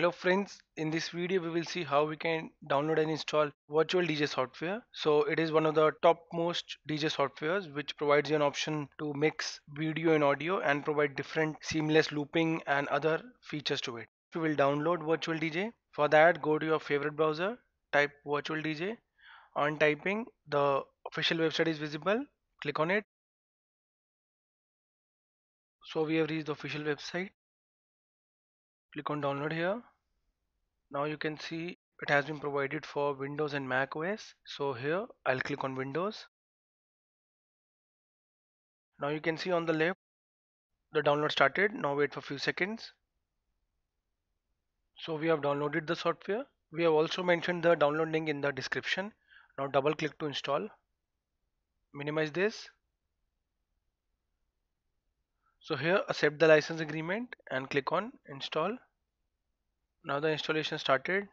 hello friends in this video we will see how we can download and install virtual DJ software so it is one of the topmost DJ softwares which provides you an option to mix video and audio and provide different seamless looping and other features to it we will download virtual DJ for that go to your favorite browser type virtual DJ on typing the official website is visible click on it so we have reached the official website click on download here now you can see it has been provided for Windows and Mac OS so here I'll click on Windows now you can see on the left the download started now wait for few seconds so we have downloaded the software we have also mentioned the download link in the description now double click to install minimize this so here accept the license agreement and click on install now the installation started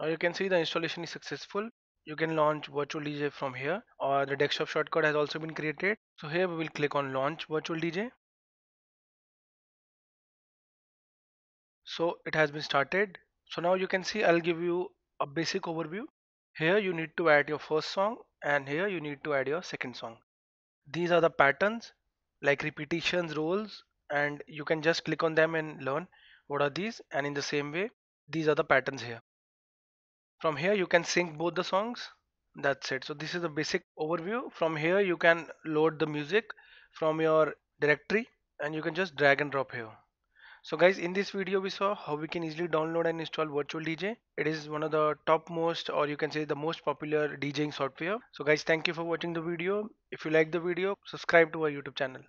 now you can see the installation is successful you can launch virtual DJ from here or the desktop shortcut has also been created so here we will click on launch virtual DJ so it has been started so now you can see I'll give you a basic overview here you need to add your first song and here you need to add your second song these are the patterns like repetitions roles and you can just click on them and learn what are these and in the same way these are the patterns here from here you can sync both the songs that's it so this is the basic overview from here you can load the music from your directory and you can just drag and drop here so guys in this video we saw how we can easily download and install virtual dj it is one of the top most or you can say the most popular djing software so guys thank you for watching the video if you like the video subscribe to our youtube channel